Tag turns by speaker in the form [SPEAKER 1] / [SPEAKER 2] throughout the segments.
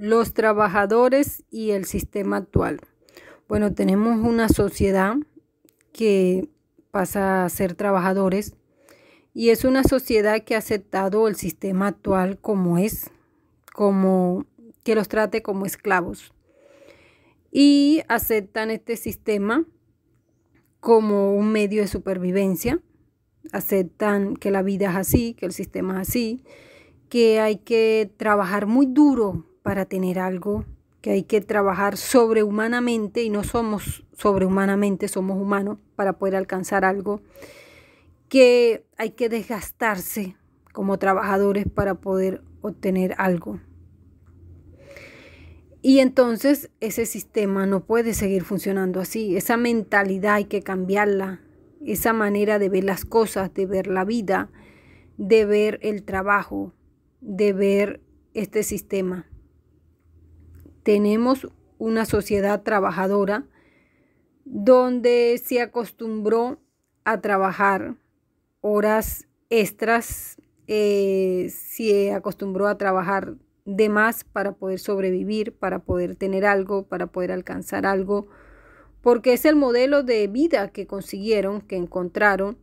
[SPEAKER 1] los trabajadores y el sistema actual. Bueno, tenemos una sociedad que pasa a ser trabajadores y es una sociedad que ha aceptado el sistema actual como es, como que los trate como esclavos. Y aceptan este sistema como un medio de supervivencia, aceptan que la vida es así, que el sistema es así, que hay que trabajar muy duro para tener algo que hay que trabajar sobrehumanamente y no somos sobrehumanamente, somos humanos para poder alcanzar algo que hay que desgastarse como trabajadores para poder obtener algo. Y entonces ese sistema no puede seguir funcionando así. Esa mentalidad hay que cambiarla. Esa manera de ver las cosas, de ver la vida, de ver el trabajo, de ver este sistema tenemos una sociedad trabajadora donde se acostumbró a trabajar horas extras, eh, se acostumbró a trabajar de más para poder sobrevivir, para poder tener algo, para poder alcanzar algo, porque es el modelo de vida que consiguieron, que encontraron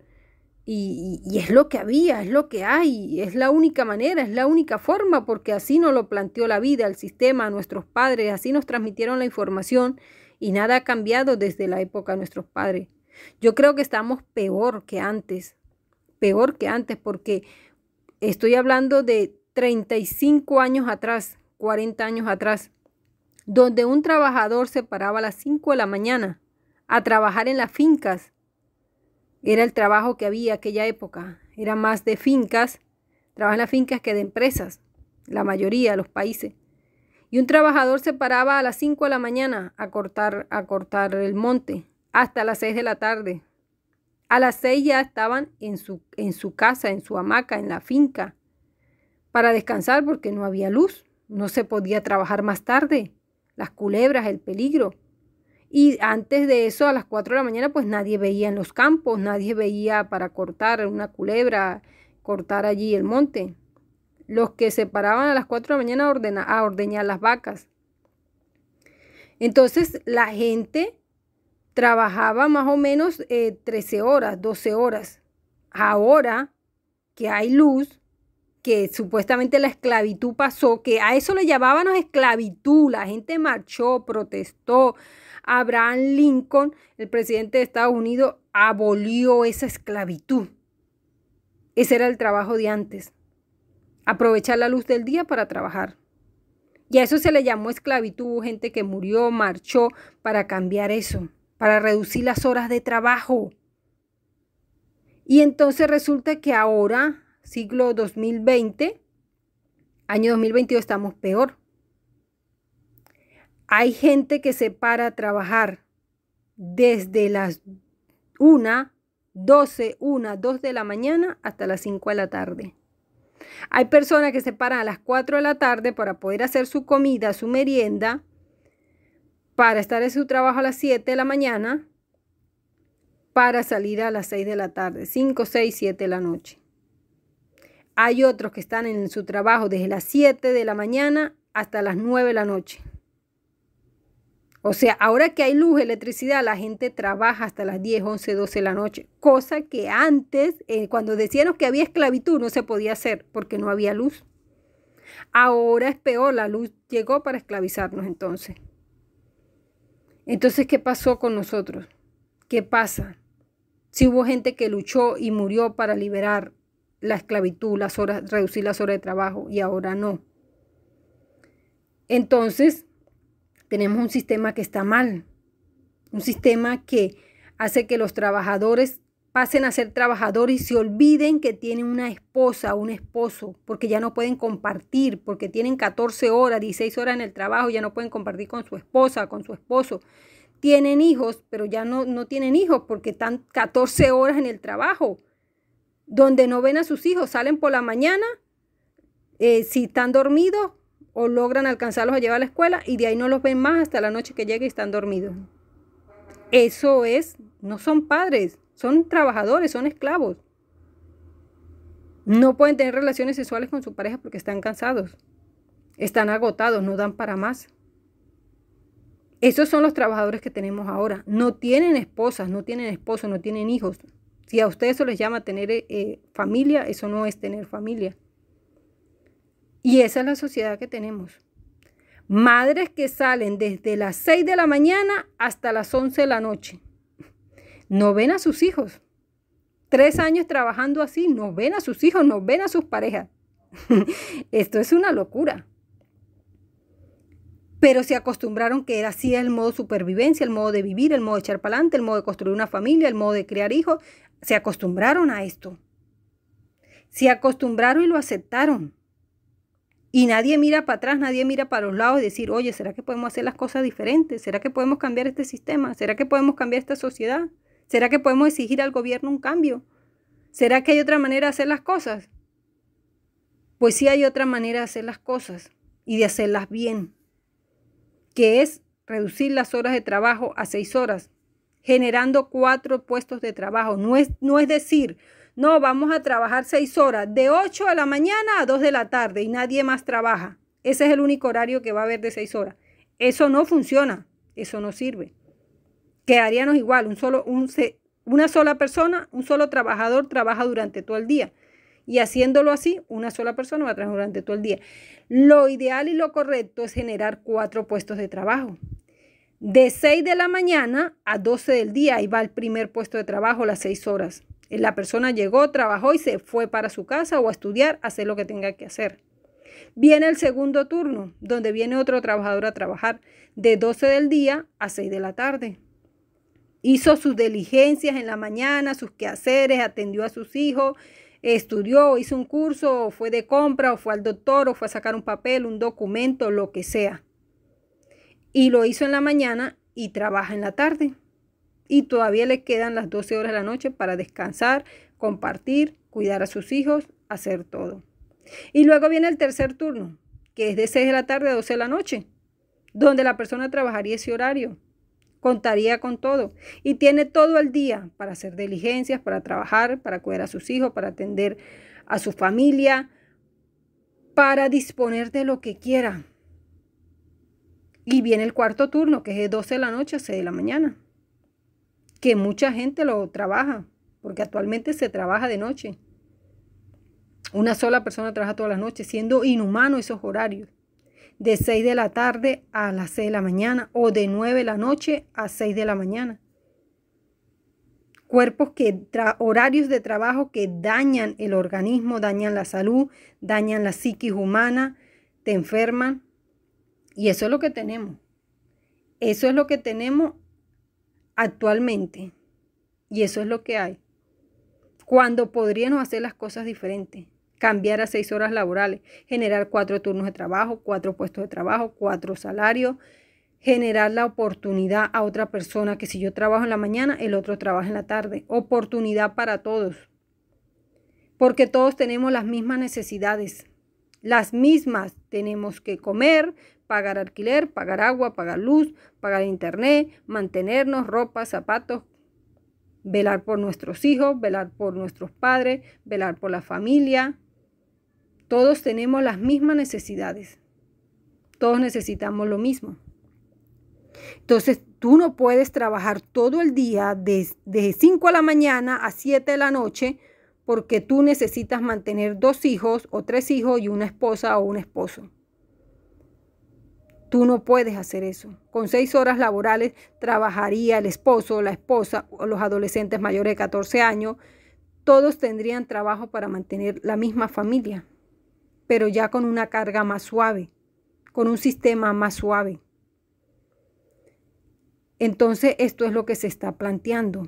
[SPEAKER 1] y, es lo que había, es lo que hay, es la única manera, es la única forma, porque así nos lo planteó la vida, el sistema, nuestros padres, así nos transmitieron la información y nada ha cambiado desde la época de nuestros padres. Yo creo que estamos peor que antes, peor que antes, porque estoy hablando de 35 años atrás, 40 años atrás, donde un trabajador se paraba a las 5 de la mañana a trabajar en las fincas era el trabajo que había aquella época. Era más de fincas, trabajan las fincas que de empresas,
[SPEAKER 2] la mayoría
[SPEAKER 1] los países. Y un trabajador se paraba a las 5 de la mañana a cortar, a cortar el monte hasta las 6 de la tarde. A las 6 ya estaban en su, en su casa, en su hamaca, en la finca, para descansar porque no había luz, no se podía trabajar más tarde, las culebras, el peligro. Y antes de eso, a las 4 de la mañana, pues nadie veía en los campos, nadie veía para cortar una culebra, cortar allí el monte. Los que se paraban a las 4 de la mañana a, ordeñar las vacas. Entonces la gente trabajaba más o menos 13 eh, horas, 12 horas. Ahora que hay luz, que supuestamente la esclavitud pasó, que a eso le llamábamos esclavitud, la gente marchó, protestó, Abraham Lincoln, el presidente de Estados Unidos, abolió esa esclavitud. Ese era el trabajo de antes. Aprovechar la luz del día para trabajar. Y a eso se le llamó esclavitud, gente que murió, marchó para cambiar eso, para reducir las horas de trabajo. Y entonces resulta que ahora, siglo 2020, año 2022, estamos peor. Hay gente que se para a trabajar desde las 1, 12, 1, 2 de la mañana hasta las 5 de la tarde. Hay personas que se paran a las 4 de la tarde para poder hacer su comida, su merienda, para estar en su trabajo a las 7 de la mañana, para salir a las 6 de la tarde, 5, 6, 7 de la noche. Hay otros que están en su trabajo desde las 7 de la mañana hasta las 9 de la noche. O sea, ahora que hay luz, electricidad, la gente trabaja hasta las 10, 11, 12 de la noche, cosa que antes, eh, cuando decíamos que había esclavitud, no se podía hacer porque no había luz. Ahora es peor, la luz llegó para esclavizarnos entonces. Entonces, ¿qué pasó con nosotros? ¿Qué pasa? Si hubo gente que luchó y murió para liberar la esclavitud, las horas, reducir las horas de trabajo y ahora no. Entonces, tenemos un sistema que está mal, un sistema que hace que los trabajadores pasen a ser trabajadores y se olviden que tienen una esposa, un esposo, porque ya no pueden compartir, porque tienen 14 horas, 16 horas en el trabajo, ya no pueden compartir con su esposa, con su esposo. Tienen hijos, pero ya no, no tienen hijos porque están 14 horas en el trabajo, donde no ven a sus hijos, salen por la mañana, eh, si están dormidos, o logran alcanzarlos a llevar a la escuela y de ahí no los ven más hasta la noche que llega y están dormidos. Eso es, no son padres, son trabajadores, son esclavos. No pueden tener relaciones sexuales con su pareja porque están cansados, están agotados, no dan para más. Esos son los trabajadores que tenemos ahora. No tienen esposas, no tienen esposos, no tienen hijos. Si a ustedes eso les llama tener eh, eh, familia, eso no es tener familia. Y esa es la sociedad que tenemos. Madres que salen desde las 6 de la mañana hasta las 11 de la noche. No ven a sus hijos. Tres años trabajando así, no ven a sus hijos, no ven a sus parejas. Esto es una locura. Pero se acostumbraron que era así el modo de supervivencia, el modo de vivir, el modo de echar para adelante, el modo de construir una familia, el modo de criar hijos. Se acostumbraron a esto. Se acostumbraron y lo aceptaron. Y nadie mira para atrás, nadie mira para los lados y decir, oye, ¿será que podemos hacer las cosas diferentes? ¿Será que podemos cambiar este sistema? ¿Será que podemos cambiar esta sociedad? ¿Será que podemos exigir al gobierno un cambio? ¿Será que hay otra manera de hacer las cosas? Pues sí hay otra manera de hacer las cosas y de hacerlas bien, que es reducir las horas de trabajo a seis horas, generando cuatro puestos de trabajo. No es, no es decir, no, vamos a trabajar seis horas, de 8 de la mañana a 2 de la tarde y nadie más trabaja. Ese es el único horario que va a haber de seis horas. Eso no funciona, eso no sirve. Quedaríamos igual, un solo, una sola persona, un solo trabajador trabaja durante todo el día. Y haciéndolo así, una sola persona va a trabajar durante todo el día. Lo ideal y lo correcto es generar cuatro puestos de trabajo. De 6 de la mañana a 12 del día, ahí va el primer puesto de trabajo, las seis horas. La persona llegó, trabajó y se fue para su casa o a estudiar, hacer lo que tenga que hacer. Viene el segundo turno, donde viene otro trabajador a trabajar de 12 del día a 6 de la tarde. Hizo sus diligencias en la mañana, sus quehaceres, atendió a sus hijos, estudió, hizo un curso, o fue de compra, o fue al doctor, o fue a sacar un papel, un documento, lo que sea. Y lo hizo en la mañana y trabaja en la tarde y todavía le quedan las 12 horas de la noche para descansar, compartir, cuidar a sus hijos, hacer todo. Y luego viene el tercer turno, que es de 6 de la tarde a 12 de la noche, donde la persona trabajaría ese horario, contaría con todo y tiene todo el día para hacer diligencias, para trabajar, para cuidar a sus hijos, para atender a su familia, para disponer de lo que quiera. Y viene el cuarto turno, que es de 12 de la noche a 6 de la mañana que mucha gente lo trabaja, porque actualmente se trabaja de noche. Una sola persona trabaja todas las noches, siendo inhumano esos horarios. De 6 de la tarde a las 6 de la mañana o de 9 de la noche a 6 de la mañana. Cuerpos que, horarios de trabajo que dañan el organismo, dañan la salud, dañan la psiquis humana, te enferman. Y eso es lo que tenemos. Eso es lo que tenemos actualmente. Y eso es lo que hay. Cuando podríamos hacer las cosas diferentes. Cambiar a seis horas laborales, generar cuatro turnos de trabajo, cuatro puestos de trabajo, cuatro salarios, generar la oportunidad a otra persona que si yo trabajo en la mañana, el otro trabaja en la tarde. Oportunidad para todos. Porque todos tenemos las mismas necesidades. Las mismas tenemos que comer, pagar alquiler, pagar agua, pagar luz, pagar internet, mantenernos, ropa, zapatos, velar por nuestros hijos, velar por nuestros padres, velar por la familia. Todos tenemos las mismas necesidades. Todos necesitamos lo mismo. Entonces, tú no puedes trabajar todo el día desde 5 de la mañana a 7 de la noche porque tú necesitas mantener dos hijos o tres hijos y una esposa o un esposo. Tú no puedes hacer eso. Con seis horas laborales trabajaría el esposo, la esposa, o los adolescentes mayores de 14 años. Todos tendrían trabajo para mantener la misma familia, pero ya con una carga más suave, con un sistema más suave. Entonces esto es lo que se está planteando.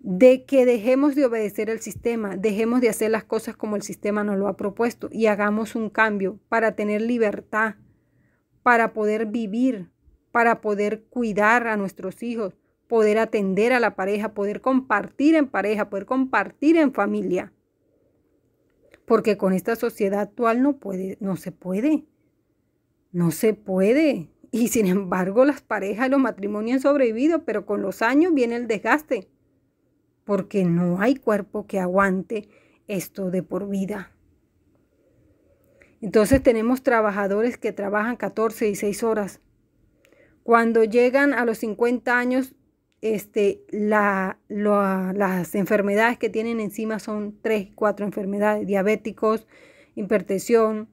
[SPEAKER 1] De que dejemos de obedecer el sistema, dejemos de hacer las cosas como el sistema nos lo ha propuesto y hagamos un cambio para tener libertad para poder vivir, para poder cuidar a nuestros hijos, poder atender a la pareja, poder compartir en pareja, poder compartir en familia. Porque con esta sociedad actual no puede, no se puede. No se puede. Y sin embargo, las parejas y los matrimonios han sobrevivido, pero con los años viene el desgaste. Porque no hay cuerpo que aguante esto de por vida. Entonces tenemos trabajadores que trabajan 14 y 6 horas. Cuando llegan a los 50 años, este, las enfermedades que tienen encima son 3, 4 enfermedades, diabéticos, hipertensión,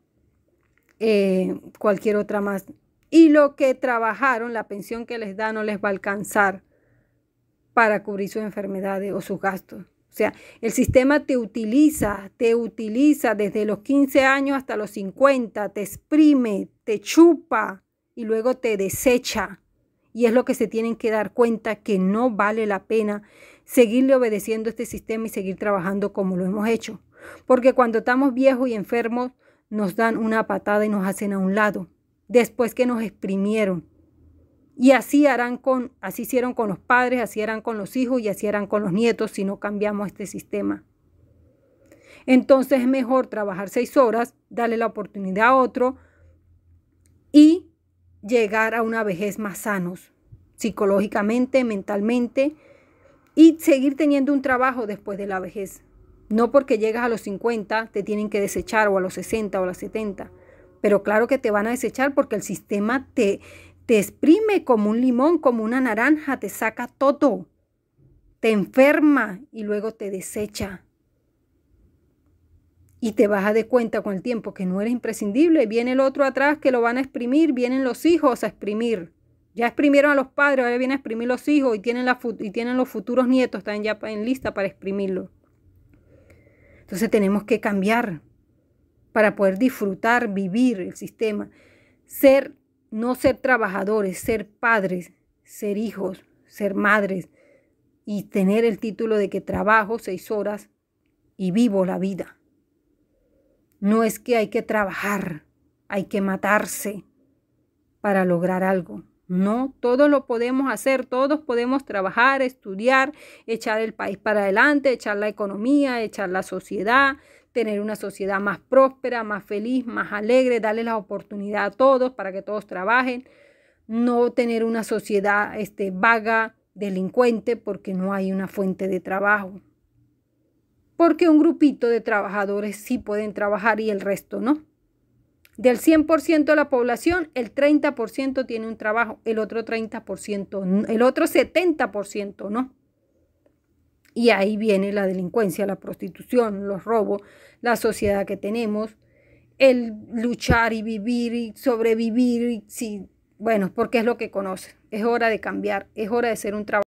[SPEAKER 1] eh, cualquier otra más. Y lo que trabajaron, la pensión que les da no les va a alcanzar para cubrir sus enfermedades o sus gastos. O sea, el sistema te utiliza, te utiliza desde los 15 años hasta los 50, te exprime, te chupa y luego te desecha. Y es lo que se tienen que dar cuenta que no vale la pena seguirle obedeciendo este sistema y seguir trabajando como lo hemos hecho. Porque cuando estamos viejos y enfermos, nos dan una patada y nos hacen a un lado, después que nos exprimieron, y así harán con, así hicieron con los padres, así harán con los hijos y así harán con los nietos si no cambiamos este sistema. Entonces es mejor trabajar seis horas, darle la oportunidad a otro y llegar a una vejez más sanos, psicológicamente, mentalmente, y seguir teniendo un trabajo después de la vejez. No porque llegas a los 50 te tienen que desechar o a los 60 o a los 70, pero claro que te van a desechar porque el sistema te, te exprime como un limón, como una naranja, te saca todo, te enferma y luego te desecha. Y te vas a dar cuenta con el tiempo que no eres imprescindible. Viene el otro atrás que lo van a exprimir, vienen los hijos a exprimir. Ya exprimieron a los padres, ahora vienen a exprimir los hijos y tienen, los futuros nietos, están ya en lista para exprimirlo. Entonces tenemos que cambiar para poder disfrutar, vivir el sistema, ser no ser trabajadores, ser padres, ser hijos, ser madres y tener el título de que trabajo seis horas y vivo la vida. No es que hay que trabajar, hay que matarse para lograr algo. No, todos lo podemos hacer, todos podemos trabajar, estudiar, echar el país para adelante, echar la economía, echar la sociedad, tener una sociedad más próspera, más feliz, más alegre, darle la oportunidad a todos para que todos trabajen, no tener una sociedad este, vaga, delincuente, porque no hay una fuente de trabajo. Porque un grupito de trabajadores sí pueden trabajar y el resto no. Del 100% de la población, el 30% tiene un trabajo, el otro 30%, el otro 70% no. Y ahí viene la delincuencia, la prostitución, los robos, la sociedad que tenemos, el luchar y vivir y sobrevivir, y, sí, bueno, porque es lo que conoce Es hora de cambiar, es hora de ser un trabajo.